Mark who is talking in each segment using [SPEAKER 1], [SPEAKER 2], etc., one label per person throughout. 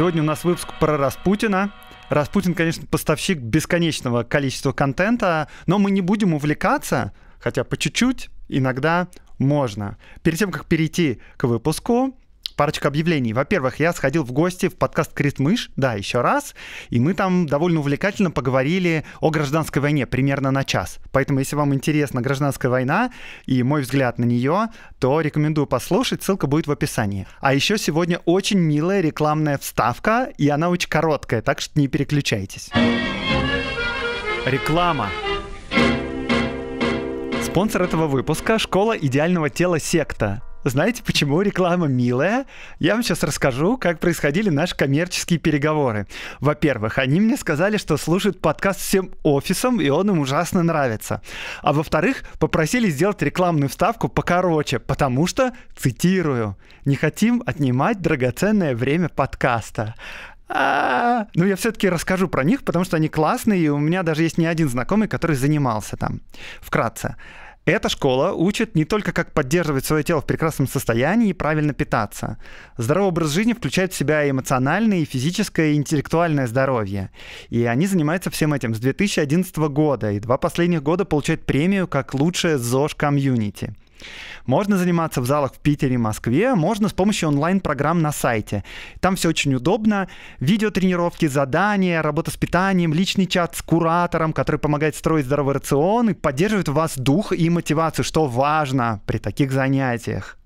[SPEAKER 1] Сегодня у нас выпуск про Распутина. Распутин, конечно, поставщик бесконечного количества контента, но мы не будем увлекаться, хотя по чуть-чуть иногда можно. Перед тем, как перейти к выпуску, парочка объявлений. Во-первых, я сходил в гости в подкаст «Критмыш», да, еще раз, и мы там довольно увлекательно поговорили о гражданской войне примерно на час. Поэтому, если вам интересна гражданская война и мой взгляд на нее, то рекомендую послушать, ссылка будет в описании. А еще сегодня очень милая рекламная вставка, и она очень короткая, так что не переключайтесь. Реклама. Спонсор этого выпуска – школа идеального тела «Секта». Знаете, почему реклама милая? Я вам сейчас расскажу, как происходили наши коммерческие переговоры. Во-первых, они мне сказали, что слушают подкаст всем офисом, и он им ужасно нравится. А во-вторых, попросили сделать рекламную вставку покороче, потому что, цитирую, «не хотим отнимать драгоценное время подкаста». А, Но ну, я все-таки расскажу про них, потому что они классные, и у меня даже есть не один знакомый, который занимался там. Вкратце. Эта школа учит не только как поддерживать свое тело в прекрасном состоянии и правильно питаться. Здоровый образ жизни включает в себя эмоциональное, и физическое, и интеллектуальное здоровье. И они занимаются всем этим с 2011 года, и два последних года получают премию как лучшая ЗОЖ комьюнити. Можно заниматься в залах в Питере, и Москве, можно с помощью онлайн-программ на сайте. Там все очень удобно. Видеотренировки, задания, работа с питанием, личный чат с куратором, который помогает строить здоровый рацион и поддерживает в вас дух и мотивацию, что важно при таких занятиях.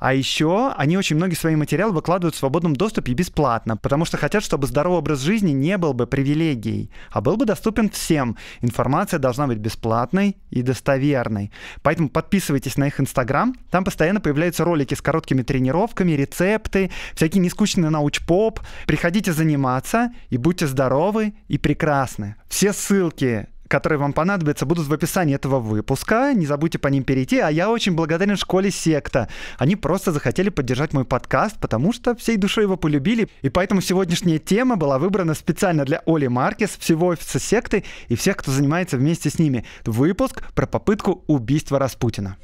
[SPEAKER 1] А еще они очень многие свои материалы выкладывают в свободном доступе и бесплатно, потому что хотят, чтобы здоровый образ жизни не был бы привилегией, а был бы доступен всем. Информация должна быть бесплатной и достоверной. Поэтому подписывайтесь на их Инстаграм. Там постоянно появляются ролики с короткими тренировками, рецепты, всякие нескучные науч-поп. Приходите заниматься и будьте здоровы и прекрасны. Все ссылки которые вам понадобятся, будут в описании этого выпуска. Не забудьте по ним перейти. А я очень благодарен школе «Секта». Они просто захотели поддержать мой подкаст, потому что всей душой его полюбили. И поэтому сегодняшняя тема была выбрана специально для Оли Маркес, всего офиса «Секты» и всех, кто занимается вместе с ними. Выпуск про попытку убийства Распутина.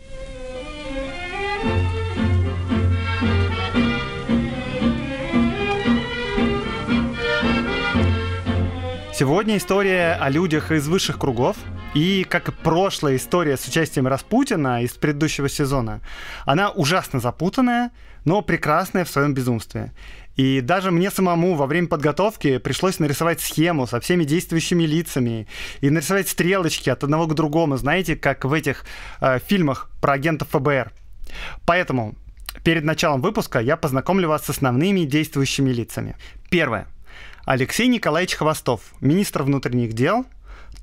[SPEAKER 1] Сегодня история о людях из высших кругов, и как и прошлая история с участием Распутина из предыдущего сезона, она ужасно запутанная, но прекрасная в своем безумстве. И даже мне самому во время подготовки пришлось нарисовать схему со всеми действующими лицами и нарисовать стрелочки от одного к другому, знаете, как в этих э, фильмах про агентов ФБР. Поэтому перед началом выпуска я познакомлю вас с основными действующими лицами. Первое. Алексей Николаевич Хвостов, министр внутренних дел,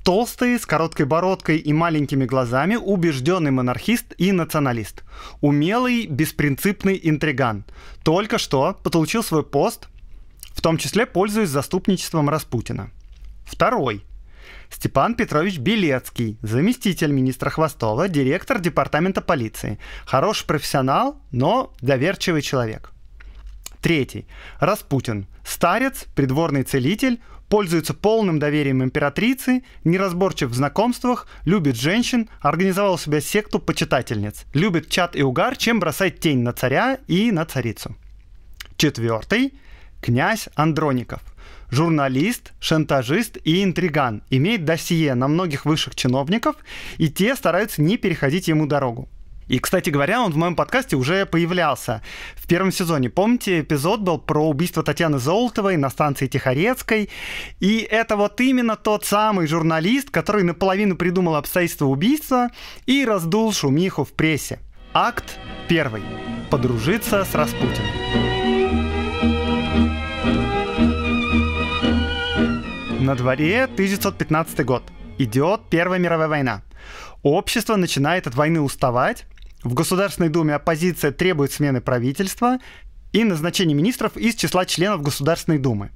[SPEAKER 1] Толстый, с короткой бородкой и маленькими глазами, убежденный монархист и националист. Умелый, беспринципный интриган. Только что получил свой пост, в том числе пользуясь заступничеством Распутина. Второй. Степан Петрович Белецкий, заместитель министра Хвостова, директор департамента полиции. Хороший профессионал, но доверчивый человек. Третий. Распутин. Старец, придворный целитель, пользуется полным доверием императрицы, неразборчив в знакомствах, любит женщин, организовал себе секту почитательниц, любит чат и угар, чем бросать тень на царя и на царицу. Четвертый. Князь Андроников. Журналист, шантажист и интриган. Имеет досье на многих высших чиновников, и те стараются не переходить ему дорогу. И, кстати говоря, он в моем подкасте уже появлялся в первом сезоне. Помните, эпизод был про убийство Татьяны Золотовой на станции Тихорецкой. И это вот именно тот самый журналист, который наполовину придумал обстоятельства убийства и раздул шумиху в прессе. Акт первый. Подружиться с Распутиным. На дворе 1915 год. Идет Первая мировая война. Общество начинает от войны уставать, в Государственной Думе оппозиция требует смены правительства, и назначение министров из числа членов Государственной Думы.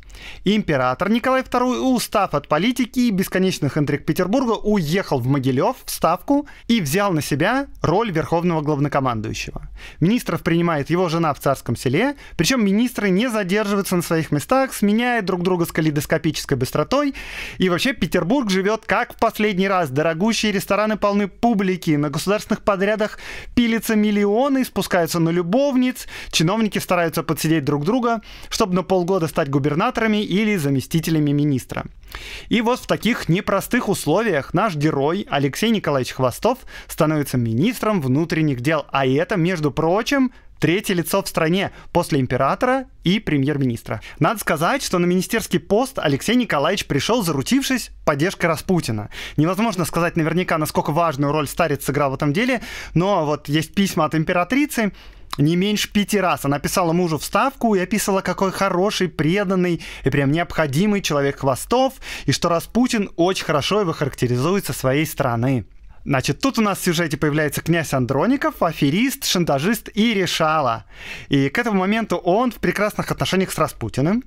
[SPEAKER 1] Император Николай II, устав от политики и бесконечных интриг Петербурга, уехал в Могилев в Ставку и взял на себя роль верховного главнокомандующего. Министров принимает его жена в царском селе, причем министры не задерживаются на своих местах, сменяя друг друга с калейдоскопической быстротой. И вообще Петербург живет как в последний раз. Дорогущие рестораны полны публики, на государственных подрядах пилятся миллионы, спускаются на любовниц, чиновники стараются стараются подсидеть друг друга, чтобы на полгода стать губернаторами или заместителями министра. И вот в таких непростых условиях наш герой Алексей Николаевич Хвостов становится министром внутренних дел, а это, между прочим, третье лицо в стране после императора и премьер-министра. Надо сказать, что на министерский пост Алексей Николаевич пришел, зарутившись поддержкой Распутина. Невозможно сказать наверняка, насколько важную роль старец сыграл в этом деле, но вот есть письма от императрицы, не меньше пяти раз. Она писала мужу вставку и описывала, какой хороший, преданный и прям необходимый человек Хвостов, и что Распутин очень хорошо его характеризует со своей стороны. Значит, тут у нас в сюжете появляется князь Андроников, аферист, шантажист и решала. И к этому моменту он в прекрасных отношениях с Распутиным.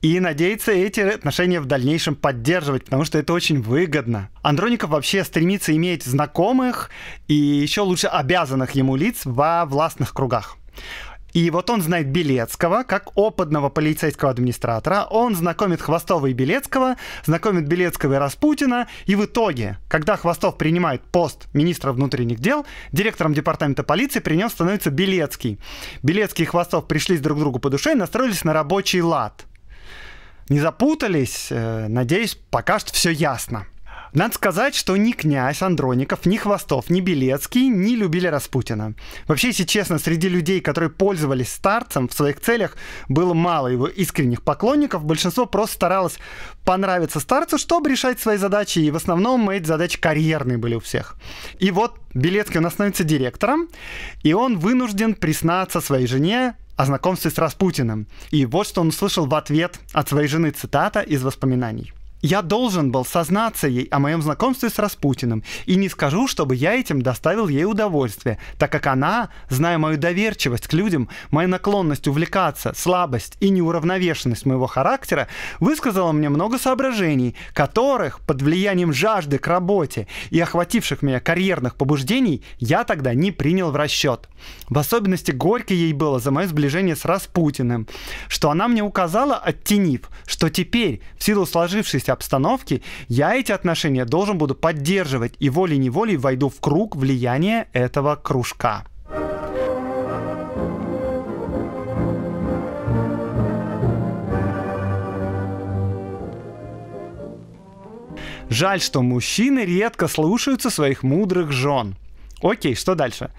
[SPEAKER 1] И надеется эти отношения в дальнейшем поддерживать, потому что это очень выгодно. Андроников вообще стремится иметь знакомых и еще лучше обязанных ему лиц во властных кругах. И вот он знает Белецкого как опытного полицейского администратора. Он знакомит Хвостова и Белецкого, знакомит Белецкого и Распутина. И в итоге, когда Хвостов принимает пост министра внутренних дел, директором департамента полиции при нем становится Белецкий. Белецкий и Хвостов пришли друг другу по душе и настроились на рабочий лад не запутались. Э, надеюсь, пока что все ясно. Надо сказать, что ни князь Андроников, ни Хвостов, ни Белецкий не любили Распутина. Вообще, если честно, среди людей, которые пользовались старцем в своих целях, было мало его искренних поклонников. Большинство просто старалось понравиться старцу, чтобы решать свои задачи, и в основном эти задачи карьерные были у всех. И вот Белецкий он становится директором, и он вынужден признаться своей жене о знакомстве с Распутиным. И вот что он услышал в ответ от своей жены, цитата из воспоминаний. Я должен был сознаться ей о моем знакомстве с Распутиным, и не скажу, чтобы я этим доставил ей удовольствие, так как она, зная мою доверчивость к людям, мою наклонность увлекаться, слабость и неуравновешенность моего характера, высказала мне много соображений, которых, под влиянием жажды к работе и охвативших меня карьерных побуждений, я тогда не принял в расчет. В особенности горько ей было за мое сближение с Распутиным, что она мне указала, оттенив, что теперь, в силу сложившейся обстановки, я эти отношения должен буду поддерживать и волей-неволей войду в круг влияния этого кружка. Жаль, что мужчины редко слушаются своих мудрых жен. Окей, что дальше?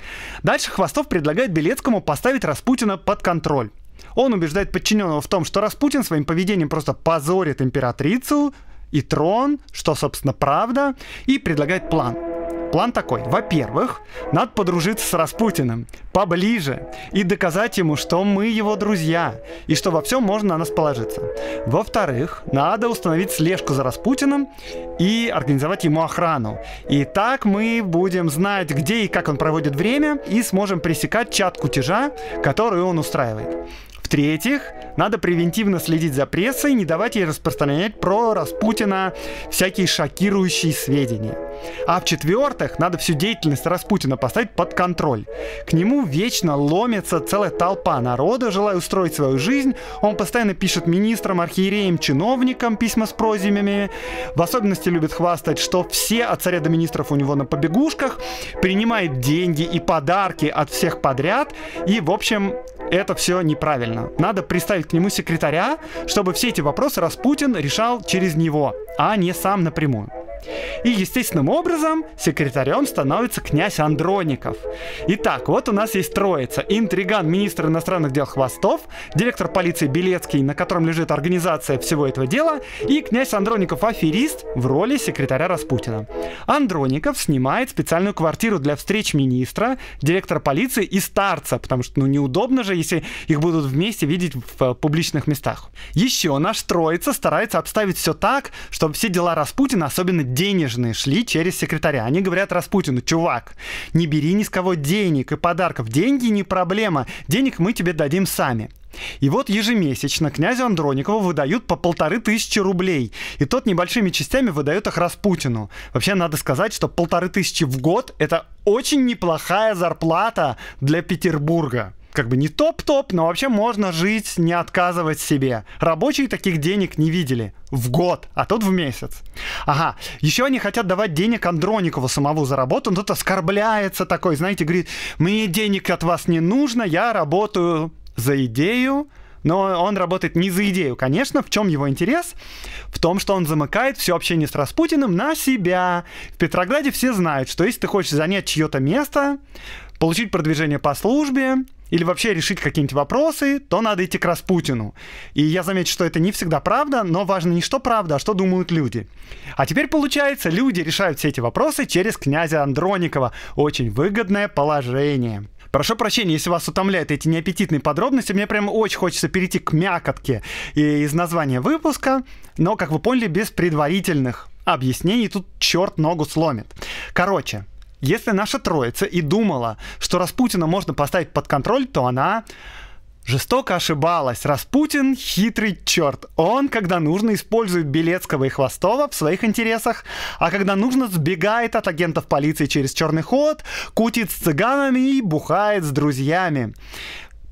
[SPEAKER 1] Дальше Хвостов предлагает Белецкому поставить Распутина под контроль. Он убеждает подчиненного в том, что Распутин своим поведением просто позорит императрицу и трон, что, собственно, правда, и предлагает план. План такой. Во-первых, надо подружиться с Распутиным поближе и доказать ему, что мы его друзья и что во всем можно на нас положиться. Во-вторых, надо установить слежку за Распутиным и организовать ему охрану. И так мы будем знать, где и как он проводит время и сможем пресекать чат кутежа, который он устраивает. В-третьих, надо превентивно следить за прессой, не давать ей распространять про Распутина всякие шокирующие сведения. А в-четвертых, надо всю деятельность Распутина поставить под контроль. К нему вечно ломится целая толпа народа, желая устроить свою жизнь. Он постоянно пишет министрам, архиереям, чиновникам письма с просьбами. В особенности любит хвастать, что все от царя до министров у него на побегушках, принимает деньги и подарки от всех подряд. И, в общем, это все неправильно правильно. Надо приставить к нему секретаря, чтобы все эти вопросы Распутин решал через него, а не сам напрямую. И естественным образом секретарем становится князь Андроников. Итак, вот у нас есть троица. Интриган, министр иностранных дел Хвостов, директор полиции Белецкий, на котором лежит организация всего этого дела, и князь Андроников аферист в роли секретаря Распутина. Андроников снимает специальную квартиру для встреч министра, директора полиции и старца, потому что ну неудобно же, если их будут вместе видеть в э, публичных местах. Еще наш троица старается обставить все так, чтобы все дела Распутина, особенно денежные шли через секретаря. Они говорят Распутину, чувак, не бери ни с кого денег и подарков. Деньги не проблема, денег мы тебе дадим сами. И вот ежемесячно князю Андроникову выдают по полторы тысячи рублей, и тот небольшими частями выдает их Распутину. Вообще надо сказать, что полторы тысячи в год — это очень неплохая зарплата для Петербурга как бы не топ-топ, но вообще можно жить, не отказывать себе. Рабочие таких денег не видели. В год, а тут в месяц. Ага, еще они хотят давать денег Андроникову самому за работу. Он тут оскорбляется такой, знаете, говорит, мне денег от вас не нужно, я работаю за идею, но он работает не за идею, конечно. В чем его интерес? В том, что он замыкает все общение с Распутиным на себя. В Петрограде все знают, что если ты хочешь занять чье-то место, получить продвижение по службе, или вообще решить какие-нибудь вопросы, то надо идти к Распутину. И я замечу, что это не всегда правда, но важно не что правда, а что думают люди. А теперь получается, люди решают все эти вопросы через князя Андроникова. Очень выгодное положение. Прошу прощения, если вас утомляют эти неаппетитные подробности. Мне прям очень хочется перейти к мякотке из названия выпуска, но, как вы поняли, без предварительных объяснений тут черт ногу сломит. Короче, если наша троица и думала, что Распутина можно поставить под контроль, то она жестоко ошибалась. Распутин — хитрый черт. Он, когда нужно, использует Белецкого и Хвостова в своих интересах, а когда нужно, сбегает от агентов полиции через черный ход, кутит с цыганами и бухает с друзьями.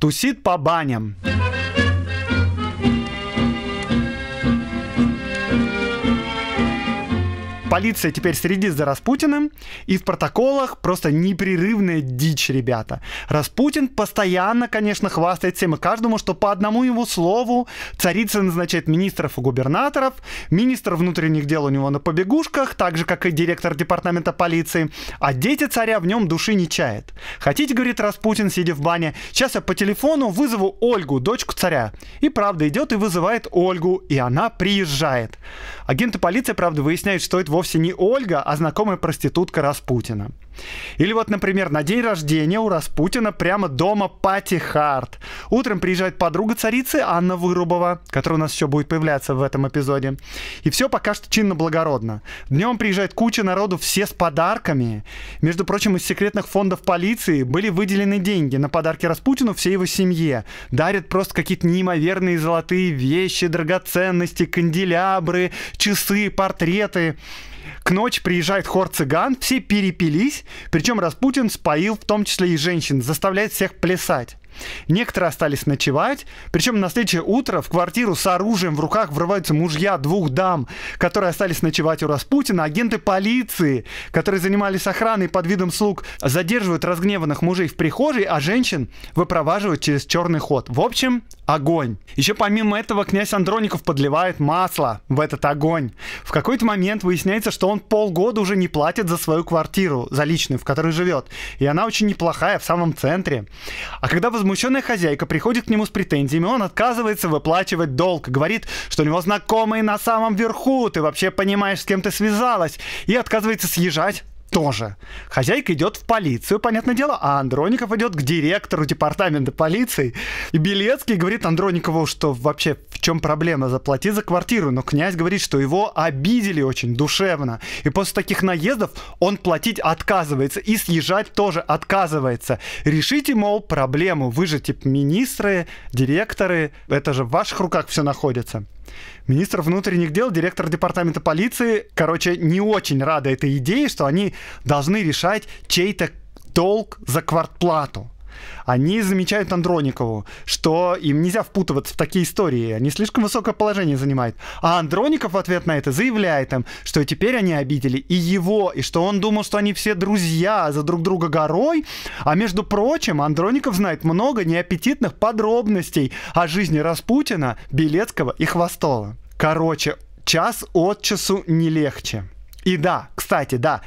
[SPEAKER 1] Тусит по баням. Полиция теперь следит за Распутиным, и в протоколах просто непрерывная дичь, ребята. Распутин постоянно, конечно, хвастает всем и каждому, что по одному его слову царица назначает министров и губернаторов, министр внутренних дел у него на побегушках, так же, как и директор департамента полиции, а дети царя в нем души не чает. Хотите, говорит Распутин, сидя в бане, сейчас я по телефону вызову Ольгу, дочку царя. И правда идет и вызывает Ольгу, и она приезжает. Агенты полиции, правда, выясняют, что это вовсе не Ольга, а знакомая проститутка Распутина. Или вот, например, на день рождения у Распутина прямо дома пати харт Утром приезжает подруга царицы Анна Вырубова, которая у нас еще будет появляться в этом эпизоде. И все пока что чинно-благородно. Днем приезжает куча народу, все с подарками. Между прочим, из секретных фондов полиции были выделены деньги на подарки Распутину всей его семье. Дарят просто какие-то неимоверные золотые вещи, драгоценности, канделябры, часы, портреты к ночи приезжает хор цыган, все перепились, причем Распутин споил в том числе и женщин, заставляет всех плясать. Некоторые остались ночевать, причем на следующее утро в квартиру с оружием в руках врываются мужья двух дам, которые остались ночевать у Распутина, агенты полиции, которые занимались охраной под видом слуг, задерживают разгневанных мужей в прихожей, а женщин выпроваживают через черный ход. В общем, огонь. Еще помимо этого князь Андроников подливает масло в этот огонь. В какой-то момент выясняется, что он полгода уже не платит за свою квартиру, за личную, в которой живет. И она очень неплохая, в самом центре. А когда возмущенная хозяйка приходит к нему с претензиями, он отказывается выплачивать долг. Говорит, что у него знакомые на самом верху, ты вообще понимаешь, с кем ты связалась. И отказывается съезжать тоже. Хозяйка идет в полицию, понятное дело, а Андроников идет к директору департамента полиции. И Белецкий говорит Андроникову, что вообще в чем проблема, заплати за квартиру. Но князь говорит, что его обидели очень душевно. И после таких наездов он платить отказывается и съезжать тоже отказывается. Решите, мол, проблему. Вы же типа министры, директоры, это же в ваших руках все находится. Министр внутренних дел, директор департамента полиции, короче, не очень рады этой идее, что они должны решать чей-то долг за квартплату они замечают Андроникову, что им нельзя впутываться в такие истории, они слишком высокое положение занимают. А Андроников в ответ на это заявляет им, что теперь они обидели и его, и что он думал, что они все друзья за друг друга горой, а между прочим, Андроников знает много неаппетитных подробностей о жизни Распутина, Белецкого и Хвостова. Короче, час от часу не легче. И да, кстати, да,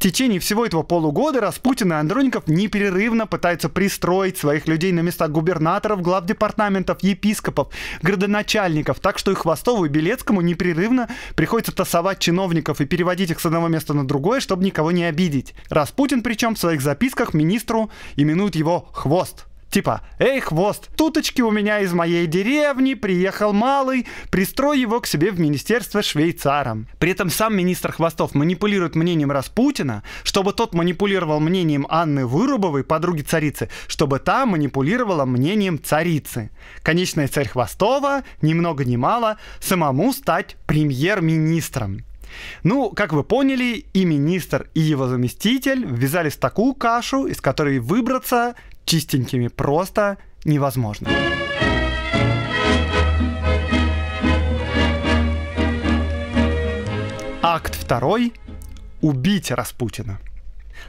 [SPEAKER 1] течение всего этого полугода Распутин и Андроников непрерывно пытаются пристроить своих людей на места губернаторов, глав департаментов, епископов, градоначальников, так что и Хвостову, и Белецкому непрерывно приходится тасовать чиновников и переводить их с одного места на другое, чтобы никого не обидеть. Распутин причем в своих записках министру именует его «хвост». Типа, эй, хвост, туточки у меня из моей деревни, приехал малый, пристрой его к себе в министерство швейцаром. При этом сам министр Хвостов манипулирует мнением Распутина, чтобы тот манипулировал мнением Анны Вырубовой, подруги царицы, чтобы та манипулировала мнением царицы. Конечная цель Хвостова, ни много ни мало, самому стать премьер-министром. Ну, как вы поняли, и министр, и его заместитель ввязались в такую кашу, из которой выбраться чистенькими просто невозможно. Акт второй. Убить Распутина.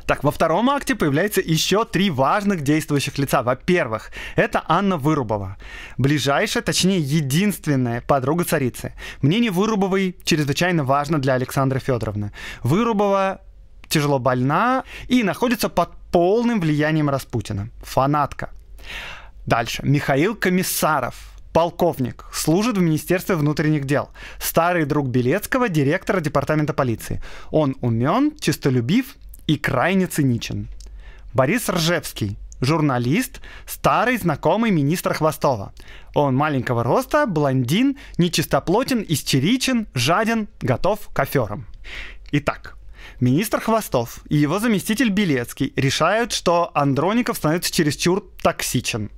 [SPEAKER 1] Так, во втором акте появляется еще три важных действующих лица. Во-первых, это Анна Вырубова, ближайшая, точнее, единственная подруга царицы. Мнение Вырубовой чрезвычайно важно для Александры Федоровны. Вырубова тяжело больна и находится под полным влиянием Распутина. Фанатка. Дальше. Михаил Комиссаров, полковник, служит в Министерстве внутренних дел, старый друг Белецкого, директора департамента полиции. Он умен, честолюбив и крайне циничен. Борис Ржевский, журналист, старый знакомый министра Хвостова. Он маленького роста, блондин, нечистоплотен, истеричен, жаден, готов к аферам. Итак, Министр Хвостов и его заместитель Белецкий решают, что Андроников становится чересчур токсичен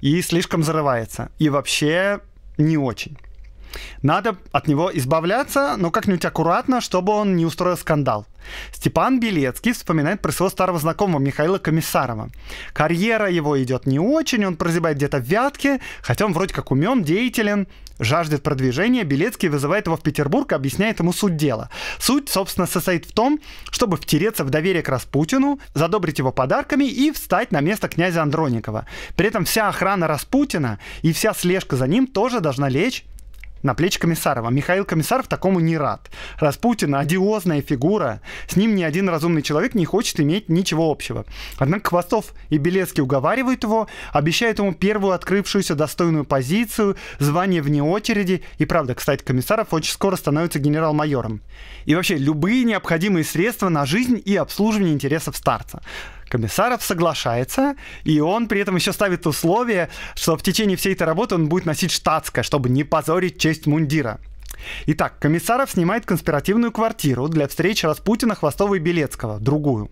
[SPEAKER 1] и слишком зарывается. И вообще не очень. Надо от него избавляться, но как-нибудь аккуратно, чтобы он не устроил скандал. Степан Белецкий вспоминает про своего старого знакомого Михаила Комиссарова. Карьера его идет не очень, он прозябает где-то в Вятке, хотя он вроде как умен, деятелен, жаждет продвижения. Белецкий вызывает его в Петербург и объясняет ему суть дела. Суть, собственно, состоит в том, чтобы втереться в доверие к Распутину, задобрить его подарками и встать на место князя Андроникова. При этом вся охрана Распутина и вся слежка за ним тоже должна лечь на плечи Комиссарова. Михаил Комиссаров такому не рад. Распутин – одиозная фигура, с ним ни один разумный человек не хочет иметь ничего общего. Однако Хвостов и Белецкий уговаривают его, обещают ему первую открывшуюся достойную позицию, звание вне очереди, и правда, кстати, Комиссаров очень скоро становится генерал-майором. И вообще, любые необходимые средства на жизнь и обслуживание интересов старца. Комиссаров соглашается, и он при этом еще ставит условие, что в течение всей этой работы он будет носить штатское, чтобы не позорить честь мундира. Итак, Комиссаров снимает конспиративную квартиру для встречи Распутина, Хвостова и Белецкого, другую.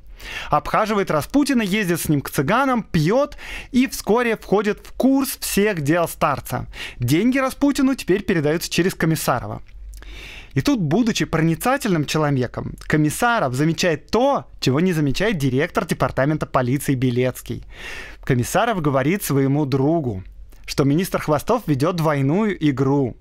[SPEAKER 1] Обхаживает Распутина, ездит с ним к цыганам, пьет и вскоре входит в курс всех дел старца. Деньги Распутину теперь передаются через Комиссарова. И тут, будучи проницательным человеком, Комиссаров замечает то, чего не замечает директор департамента полиции Белецкий. Комиссаров говорит своему другу, что министр Хвостов ведет двойную игру.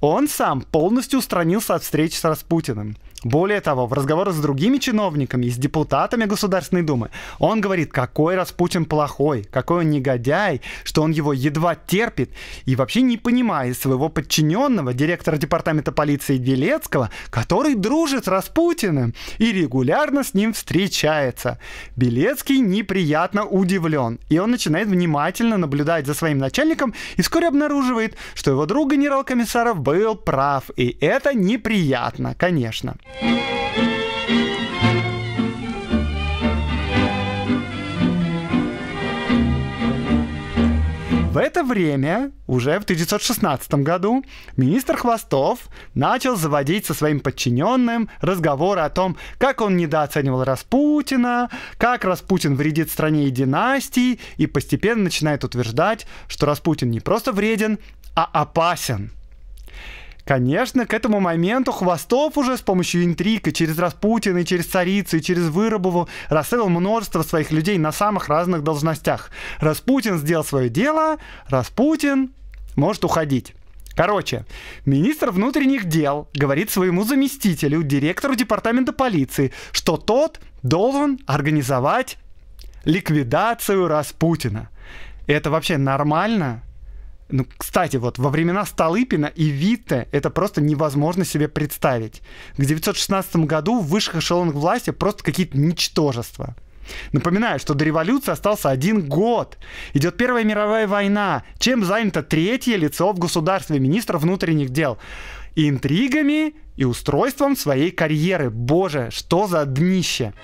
[SPEAKER 1] Он сам полностью устранился от встреч с Распутиным. Более того, в разговорах с другими чиновниками и с депутатами Государственной Думы он говорит, какой Распутин плохой, какой он негодяй, что он его едва терпит и вообще не понимает своего подчиненного, директора департамента полиции Белецкого, который дружит с Распутиным и регулярно с ним встречается. Белецкий неприятно удивлен, и он начинает внимательно наблюдать за своим начальником и вскоре обнаруживает, что его друг генерал-комиссаров был прав, и это неприятно, конечно. В это время, уже в 1916 году, министр Хвостов начал заводить со своим подчиненным разговоры о том, как он недооценивал Распутина, как Распутин вредит стране и династии, и постепенно начинает утверждать, что Распутин не просто вреден, а опасен. Конечно, к этому моменту Хвостов уже с помощью интриг и через Распутина, и через Царицу, и через Вырубову расставил множество своих людей на самых разных должностях. Распутин сделал свое дело, Распутин может уходить. Короче, министр внутренних дел говорит своему заместителю, директору департамента полиции, что тот должен организовать ликвидацию Распутина. Это вообще нормально? Ну, кстати, вот во времена Столыпина и Витте это просто невозможно себе представить. К 916 году в высших эшелонах власти просто какие-то ничтожества. Напоминаю, что до революции остался один год. Идет Первая мировая война. Чем занято третье лицо в государстве министра внутренних дел? И интригами и устройством своей карьеры. Боже, что за днище!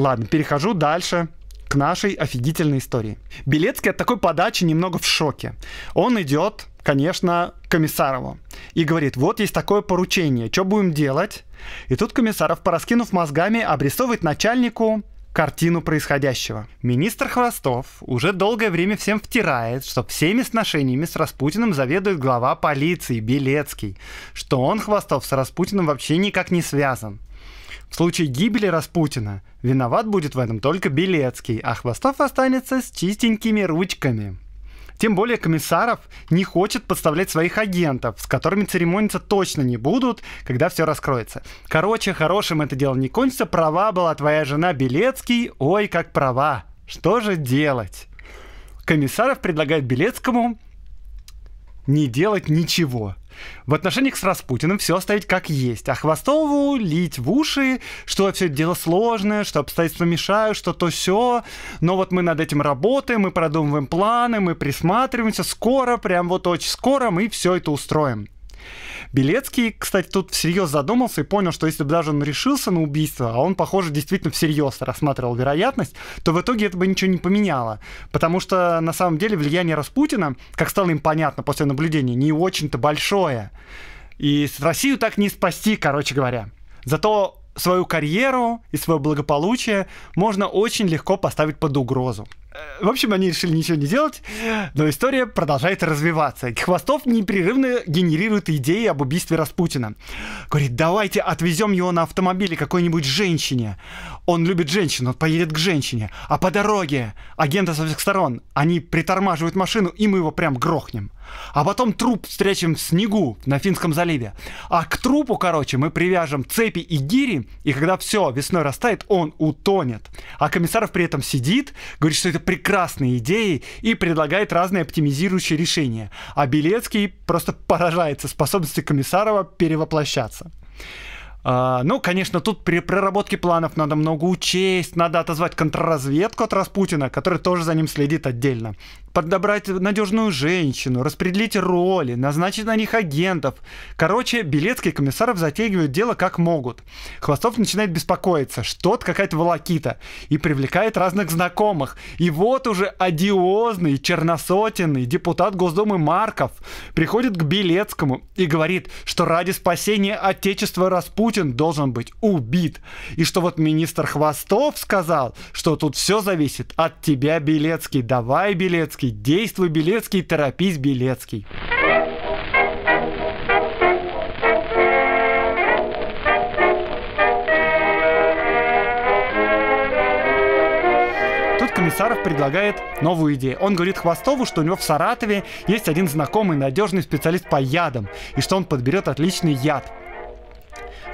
[SPEAKER 1] Ладно, перехожу дальше к нашей офигительной истории. Белецкий от такой подачи немного в шоке. Он идет, конечно, к Комиссарову и говорит, вот есть такое поручение, что будем делать? И тут Комиссаров, пораскинув мозгами, обрисовывает начальнику картину происходящего. Министр Хвостов уже долгое время всем втирает, что всеми сношениями с Распутиным заведует глава полиции Белецкий, что он, Хвостов, с Распутиным вообще никак не связан. В случае гибели Распутина виноват будет в этом только Белецкий, а Хвостов останется с чистенькими ручками. Тем более комиссаров не хочет подставлять своих агентов, с которыми церемониться точно не будут, когда все раскроется. Короче, хорошим это дело не кончится, права была твоя жена Белецкий, ой, как права. Что же делать? Комиссаров предлагает Белецкому не делать ничего. В отношениях с Распутиным все оставить как есть, а Хвостову лить в уши, что все это дело сложное, что обстоятельства мешают, что то все. Но вот мы над этим работаем, мы продумываем планы, мы присматриваемся, скоро, прям вот очень скоро мы все это устроим. Белецкий, кстати, тут всерьез задумался и понял, что если бы даже он решился на убийство, а он, похоже, действительно всерьез рассматривал вероятность, то в итоге это бы ничего не поменяло. Потому что, на самом деле, влияние Распутина, как стало им понятно после наблюдения, не очень-то большое. И Россию так не спасти, короче говоря. Зато свою карьеру и свое благополучие можно очень легко поставить под угрозу. Э, в общем, они решили ничего не делать, но история продолжает развиваться. Хвостов непрерывно генерирует идеи об убийстве Распутина. Говорит, давайте отвезем его на автомобиле какой-нибудь женщине. Он любит женщин, он поедет к женщине. А по дороге агенты со всех сторон, они притормаживают машину, и мы его прям грохнем а потом труп встречим в снегу на Финском заливе. А к трупу, короче, мы привяжем цепи и гири, и когда все весной растает, он утонет. А Комиссаров при этом сидит, говорит, что это прекрасные идеи и предлагает разные оптимизирующие решения. А Белецкий просто поражается способности Комиссарова перевоплощаться. А, ну, конечно, тут при проработке планов надо много учесть, надо отозвать контрразведку от Распутина, который тоже за ним следит отдельно. Подобрать надежную женщину, распределить роли, назначить на них агентов. Короче, Белецкий и комиссаров затягивают дело как могут. Хвостов начинает беспокоиться, что-то какая-то волокита, и привлекает разных знакомых. И вот уже одиозный, черносотенный депутат Госдумы Марков приходит к Белецкому и говорит, что ради спасения Отечества Распутина Путин должен быть убит. И что вот министр Хвостов сказал, что тут все зависит от тебя, Белецкий. Давай, Белецкий, действуй, Белецкий, торопись, Белецкий. Комиссаров предлагает новую идею. Он говорит Хвостову, что у него в Саратове есть один знакомый надежный специалист по ядам, и что он подберет отличный яд.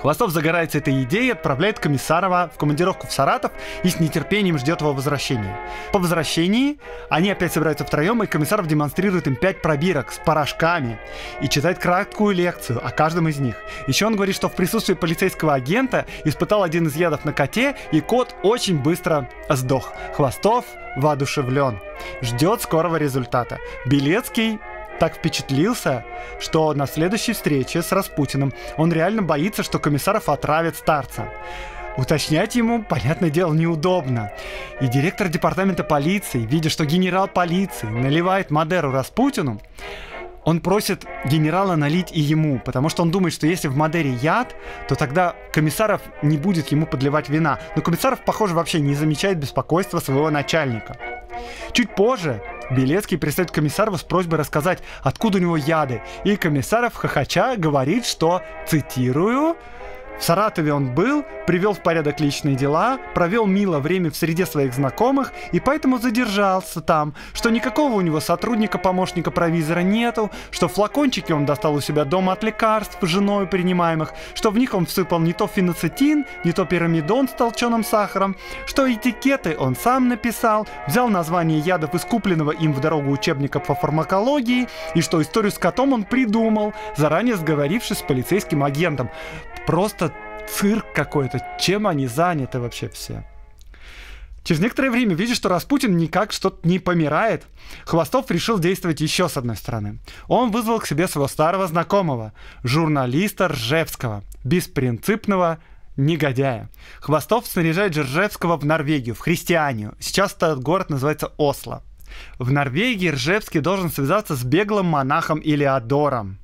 [SPEAKER 1] Хвостов загорается этой идеей, отправляет Комиссарова в командировку в Саратов и с нетерпением ждет его возвращения. По возвращении они опять собираются втроем, и Комиссаров демонстрирует им пять пробирок с порошками и читает краткую лекцию о каждом из них. Еще он говорит, что в присутствии полицейского агента испытал один из ядов на коте, и кот очень быстро сдох. Хвостов воодушевлен. Ждет скорого результата. Белецкий так впечатлился, что на следующей встрече с Распутиным он реально боится, что комиссаров отравят старца. Уточнять ему, понятное дело, неудобно. И директор департамента полиции, видя, что генерал полиции наливает Мадеру Распутину, он просит генерала налить и ему, потому что он думает, что если в Мадере яд, то тогда Комиссаров не будет ему подливать вина. Но Комиссаров, похоже, вообще не замечает беспокойства своего начальника. Чуть позже Белецкий пристает к с просьбой рассказать, откуда у него яды. И Комиссаров хохоча говорит, что, цитирую, в Саратове он был, привел в порядок личные дела, провел мило время в среде своих знакомых и поэтому задержался там, что никакого у него сотрудника-помощника-провизора нету, что флакончики он достал у себя дома от лекарств, женой принимаемых, что в них он всыпал не то феноцетин, не то пирамидон с толченым сахаром, что этикеты он сам написал, взял название ядов из купленного им в дорогу учебника по фармакологии и что историю с котом он придумал, заранее сговорившись с полицейским агентом просто цирк какой-то. Чем они заняты вообще все? Через некоторое время, видишь, что Распутин никак что-то не помирает, Хвостов решил действовать еще с одной стороны. Он вызвал к себе своего старого знакомого, журналиста Ржевского, беспринципного негодяя. Хвостов снаряжает Ржевского в Норвегию, в христианию. Сейчас этот город называется Осло. В Норвегии Ржевский должен связаться с беглым монахом Илеодором.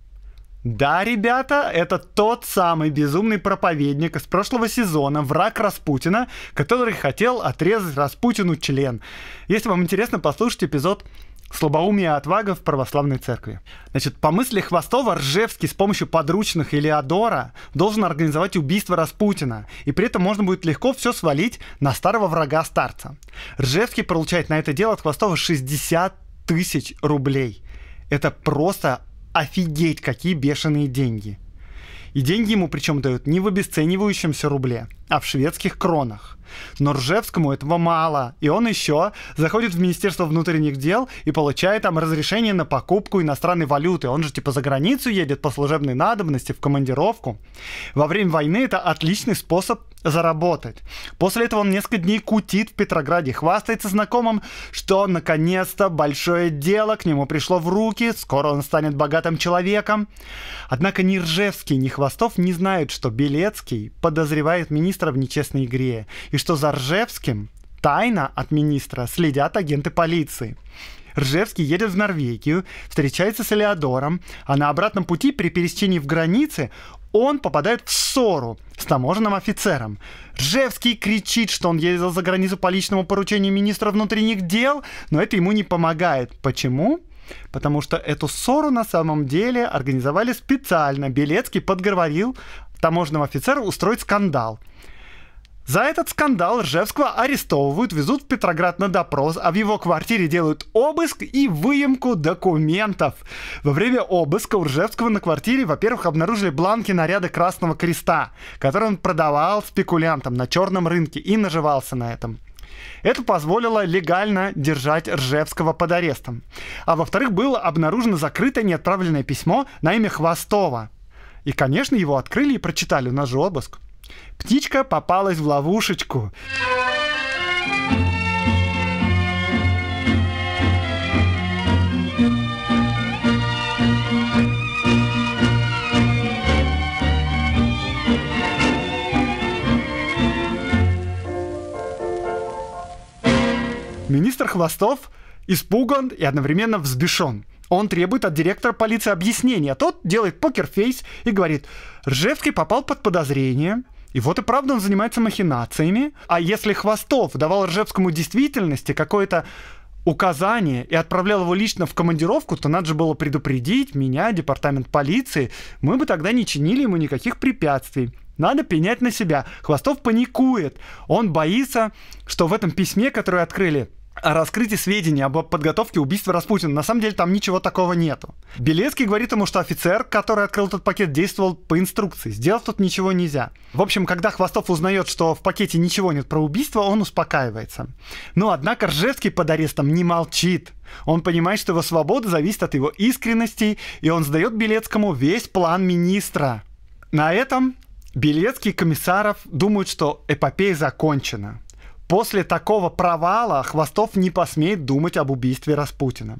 [SPEAKER 1] Да, ребята, это тот самый безумный проповедник из прошлого сезона, враг Распутина, который хотел отрезать Распутину член. Если вам интересно, послушайте эпизод Слабоумие и отвага в православной церкви. Значит, по мысли Хвостова, Ржевский с помощью подручных Илеодора должен организовать убийство Распутина, и при этом можно будет легко все свалить на старого врага старца. Ржевский получает на это дело от Хвостова 60 тысяч рублей. Это просто офигеть, какие бешеные деньги. И деньги ему причем дают не в обесценивающемся рубле – а в шведских кронах. Но Ржевскому этого мало, и он еще заходит в Министерство внутренних дел и получает там разрешение на покупку иностранной валюты. Он же типа за границу едет по служебной надобности в командировку. Во время войны это отличный способ заработать. После этого он несколько дней кутит в Петрограде, хвастается знакомым, что наконец-то большое дело к нему пришло в руки, скоро он станет богатым человеком. Однако ни Ржевский, ни Хвостов не знают, что Белецкий подозревает министра министра в нечестной игре, и что за Ржевским тайно от министра следят агенты полиции. Ржевский едет в Норвегию, встречается с Элеодором, а на обратном пути при пересечении в границе он попадает в ссору с таможенным офицером. Ржевский кричит, что он ездил за границу по личному поручению министра внутренних дел, но это ему не помогает. Почему? Потому что эту ссору на самом деле организовали специально. Белецкий подговорил таможенного офицера устроить скандал. За этот скандал Ржевского арестовывают, везут в Петроград на допрос, а в его квартире делают обыск и выемку документов. Во время обыска у Ржевского на квартире, во-первых, обнаружили бланки наряда Красного Креста, который он продавал спекулянтам на черном рынке и наживался на этом. Это позволило легально держать Ржевского под арестом. А во-вторых, было обнаружено закрытое неотправленное письмо на имя Хвостова. И, конечно, его открыли и прочитали, у нас же обыск. Птичка попалась в ловушечку. Министр Хвостов испуган и одновременно взбешен. Он требует от директора полиции объяснения. Тот делает покерфейс и говорит, Ржевский попал под подозрение, и вот и правда он занимается махинациями. А если Хвостов давал Ржевскому действительности какое-то указание и отправлял его лично в командировку, то надо же было предупредить меня, департамент полиции. Мы бы тогда не чинили ему никаких препятствий. Надо пенять на себя. Хвостов паникует. Он боится, что в этом письме, которое открыли, раскрытие сведений об подготовке убийства Распутина. На самом деле там ничего такого нету. Белецкий говорит ему, что офицер, который открыл этот пакет, действовал по инструкции. Сделать тут ничего нельзя. В общем, когда Хвостов узнает, что в пакете ничего нет про убийство, он успокаивается. Но, однако, Ржевский под арестом не молчит. Он понимает, что его свобода зависит от его искренности, и он сдает Белецкому весь план министра. На этом Белецкий и Комиссаров думают, что эпопея закончена. После такого провала Хвостов не посмеет думать об убийстве Распутина.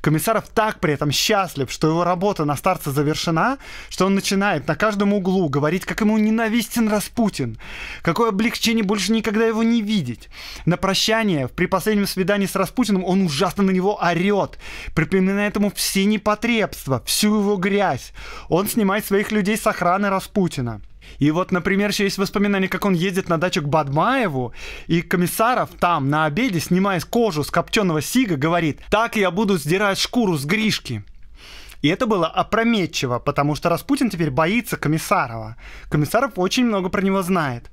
[SPEAKER 1] Комиссаров так при этом счастлив, что его работа на старце завершена, что он начинает на каждом углу говорить, как ему ненавистен Распутин, какое облегчение больше никогда его не видеть. На прощание, при последнем свидании с Распутиным, он ужасно на него орет, припоминает ему все непотребства, всю его грязь. Он снимает своих людей с охраны Распутина. И вот, например, еще есть воспоминания, как он ездит на дачу к Бадмаеву, и комиссаров там на обеде, снимая кожу с копченого сига, говорит, так я буду сдирать шкуру с Гришки. И это было опрометчиво, потому что Распутин теперь боится Комиссарова. Комиссаров очень много про него знает.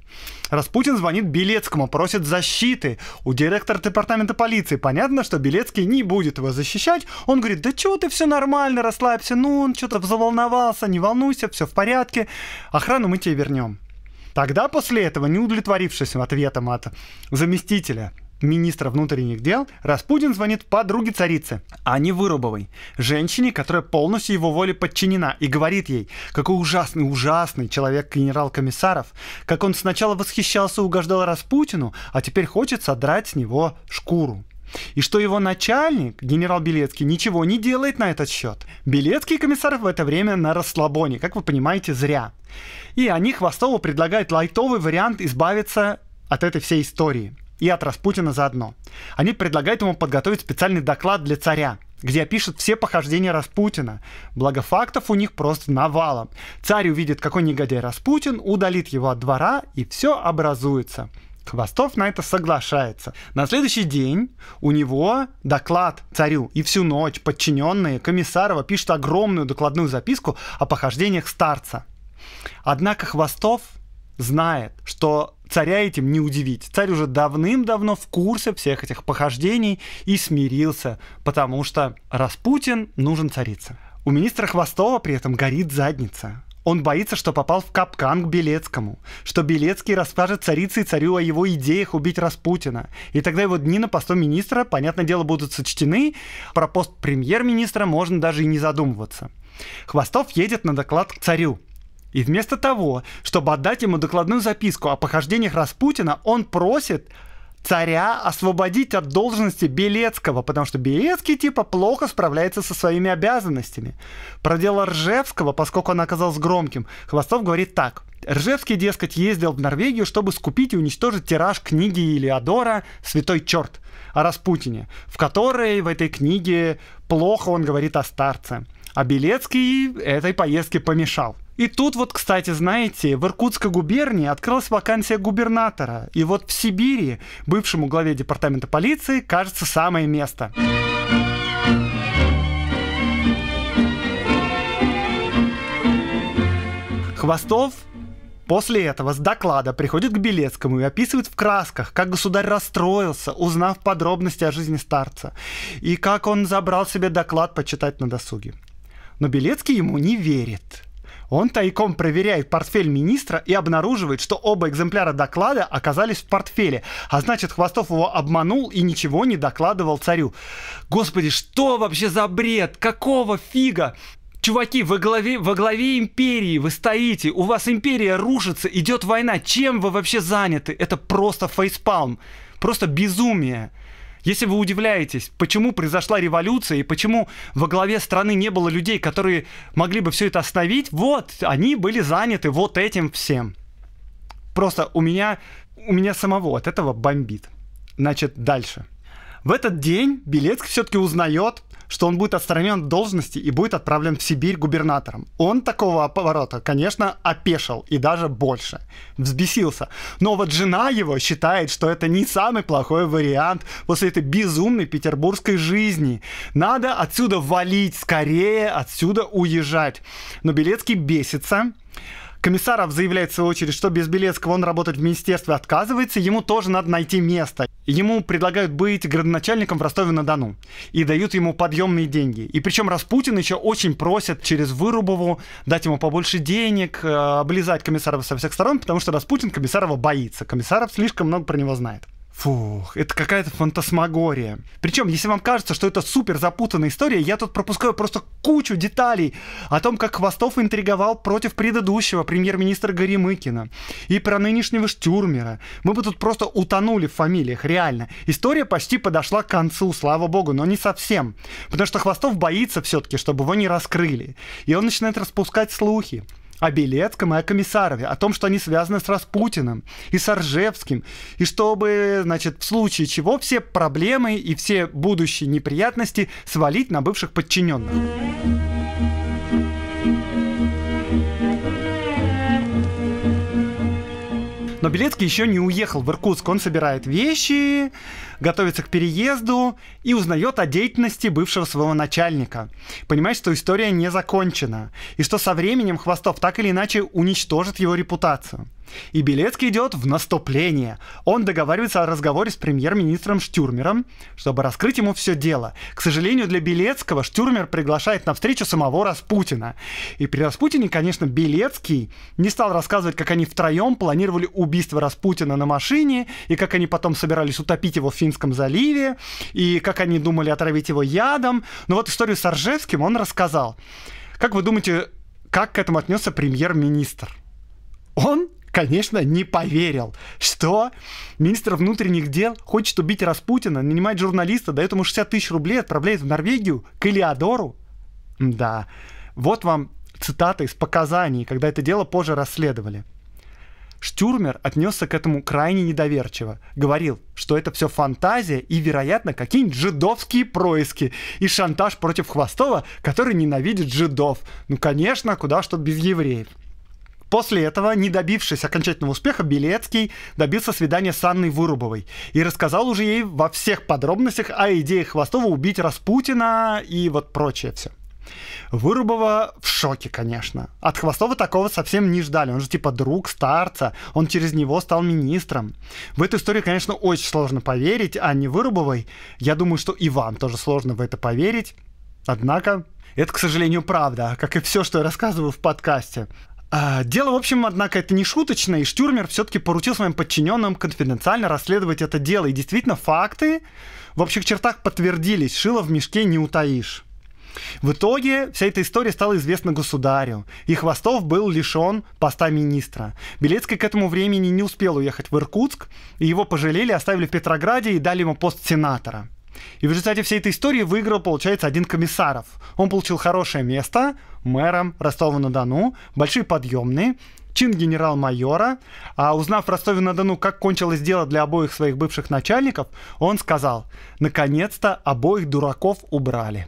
[SPEAKER 1] Распутин звонит Белецкому, просит защиты у директора департамента полиции. Понятно, что Белецкий не будет его защищать. Он говорит, да чего ты, все нормально, расслабься. Ну, он что-то заволновался, не волнуйся, все в порядке. Охрану мы тебе вернем. Тогда после этого, не удовлетворившись ответом от заместителя, министра внутренних дел, Распутин звонит подруге царицы, Ане Вырубовой, женщине, которая полностью его воле подчинена, и говорит ей, какой ужасный, ужасный человек генерал Комиссаров, как он сначала восхищался и угождал Распутину, а теперь хочет содрать с него шкуру. И что его начальник, генерал Белецкий, ничего не делает на этот счет. Белецкий и комиссаров в это время на расслабоне, как вы понимаете, зря. И они Хвостову предлагают лайтовый вариант избавиться от этой всей истории и от Распутина заодно. Они предлагают ему подготовить специальный доклад для царя, где опишут все похождения Распутина. Благо фактов у них просто навалом. Царь увидит, какой негодяй Распутин, удалит его от двора, и все образуется. Хвостов на это соглашается. На следующий день у него доклад царю, и всю ночь подчиненные Комиссарова пишут огромную докладную записку о похождениях старца. Однако Хвостов знает, что царя этим не удивить. Царь уже давным-давно в курсе всех этих похождений и смирился, потому что Распутин нужен царице. У министра Хвостова при этом горит задница. Он боится, что попал в капкан к Белецкому, что Белецкий расскажет царице и царю о его идеях убить Распутина. И тогда его дни на посту министра, понятное дело, будут сочтены. Про пост премьер-министра можно даже и не задумываться. Хвостов едет на доклад к царю. И вместо того, чтобы отдать ему докладную записку о похождениях Распутина, он просит царя освободить от должности Белецкого, потому что Белецкий типа плохо справляется со своими обязанностями. Про дело Ржевского, поскольку он оказался громким, Хвостов говорит так. Ржевский, дескать, ездил в Норвегию, чтобы скупить и уничтожить тираж книги Илиадора «Святой черт» о Распутине, в которой в этой книге плохо он говорит о старце. А Белецкий этой поездке помешал. И тут вот, кстати, знаете, в Иркутской губернии открылась вакансия губернатора. И вот в Сибири бывшему главе департамента полиции кажется самое место. Хвостов После этого с доклада приходит к Белецкому и описывает в красках, как государь расстроился, узнав подробности о жизни старца, и как он забрал себе доклад почитать на досуге. Но Белецкий ему не верит. Он тайком проверяет портфель министра и обнаруживает, что оба экземпляра доклада оказались в портфеле. А значит, Хвостов его обманул и ничего не докладывал царю. Господи, что вообще за бред? Какого фига? Чуваки, во главе, во главе империи вы стоите, у вас империя рушится, идет война. Чем вы вообще заняты? Это просто фейспалм. Просто безумие. Если вы удивляетесь, почему произошла революция и почему во главе страны не было людей, которые могли бы все это остановить, вот, они были заняты вот этим всем. Просто у меня, у меня самого от этого бомбит. Значит, дальше. В этот день Белецкий все-таки узнает что он будет отстранен от должности и будет отправлен в Сибирь губернатором. Он такого поворота, конечно, опешил и даже больше. Взбесился. Но вот жена его считает, что это не самый плохой вариант после этой безумной петербургской жизни. Надо отсюда валить, скорее отсюда уезжать. Но Белецкий бесится, Комиссаров заявляет в свою очередь, что без Белецкого он работать в министерстве отказывается, ему тоже надо найти место. Ему предлагают быть градоначальником в Ростове-на-Дону и дают ему подъемные деньги. И причем Распутин еще очень просит через Вырубову дать ему побольше денег, э, облизать Комиссарова со всех сторон, потому что Распутин Комиссарова боится. Комиссаров слишком много про него знает. Фух, это какая-то фантасмагория. Причем, если вам кажется, что это супер запутанная история, я тут пропускаю просто кучу деталей о том, как Хвостов интриговал против предыдущего премьер-министра Горемыкина и про нынешнего Штюрмера. Мы бы тут просто утонули в фамилиях, реально. История почти подошла к концу, слава богу, но не совсем. Потому что Хвостов боится все-таки, чтобы его не раскрыли. И он начинает распускать слухи о Белецком и о Комиссарове, о том, что они связаны с Распутиным и с Ржевским, и чтобы, значит, в случае чего все проблемы и все будущие неприятности свалить на бывших подчиненных. Но Белецкий еще не уехал в Иркутск. Он собирает вещи, готовится к переезду и узнает о деятельности бывшего своего начальника. Понимает, что история не закончена, и что со временем Хвостов так или иначе уничтожит его репутацию. И Белецкий идет в наступление. Он договаривается о разговоре с премьер-министром Штюрмером, чтобы раскрыть ему все дело. К сожалению, для Белецкого Штюрмер приглашает на встречу самого Распутина. И при Распутине, конечно, Белецкий не стал рассказывать, как они втроем планировали убийство Распутина на машине, и как они потом собирались утопить его в фин Финском заливе, и как они думали отравить его ядом. Но вот историю с Ржевским он рассказал. Как вы думаете, как к этому отнесся премьер-министр? Он конечно, не поверил, что министр внутренних дел хочет убить Распутина, нанимать журналиста, дает ему 60 тысяч рублей, отправляет в Норвегию к Илиадору. Да, вот вам цитата из показаний, когда это дело позже расследовали. Штюрмер отнесся к этому крайне недоверчиво. Говорил, что это все фантазия и, вероятно, какие-нибудь жидовские происки и шантаж против Хвостова, который ненавидит жидов. Ну, конечно, куда что без евреев. После этого, не добившись окончательного успеха, Белецкий добился свидания с Анной Вырубовой и рассказал уже ей во всех подробностях о идее Хвостова убить Распутина и вот прочее все. Вырубова в шоке, конечно. От Хвостова такого совсем не ждали. Он же типа друг старца, он через него стал министром. В эту историю, конечно, очень сложно поверить, а не Вырубовой. Я думаю, что и вам тоже сложно в это поверить. Однако, это, к сожалению, правда, как и все, что я рассказываю в подкасте. А, дело, в общем, однако, это не шуточно, и Штюрмер все-таки поручил своим подчиненным конфиденциально расследовать это дело. И действительно, факты в общих чертах подтвердились. Шило в мешке не утаишь. В итоге вся эта история стала известна государю, и Хвостов был лишен поста министра. Белецкий к этому времени не успел уехать в Иркутск, и его пожалели, оставили в Петрограде и дали ему пост сенатора. И в результате всей этой истории выиграл, получается, один комиссаров. Он получил хорошее место мэром Ростова-на-Дону, большие подъемные, чин генерал-майора. А узнав в Ростове-на-Дону, как кончилось дело для обоих своих бывших начальников, он сказал, наконец-то обоих дураков убрали.